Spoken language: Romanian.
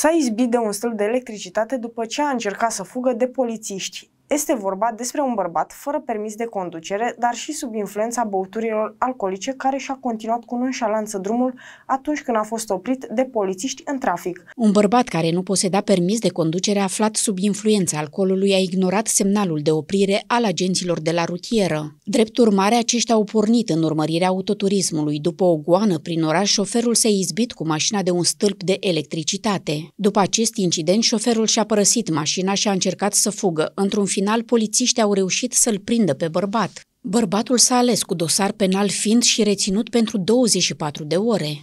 S-a izbit de un stâlp de electricitate după ce a încercat să fugă de polițiști. Este vorba despre un bărbat fără permis de conducere, dar și sub influența băuturilor alcoolice care și-a continuat cu nonșalanță drumul atunci când a fost oprit de polițiști în trafic. Un bărbat care nu poseda permis de conducere aflat sub influența alcoolului a ignorat semnalul de oprire al agenților de la rutieră. Drept urmare, aceștia au pornit în urmărirea autoturismului. După o goană prin oraș, șoferul a izbit cu mașina de un stâlp de electricitate. După acest incident, șoferul și-a părăsit mașina și a încercat să fugă într-un final final, polițiștii au reușit să-l prindă pe bărbat. Bărbatul s-a ales cu dosar penal fiind și reținut pentru 24 de ore.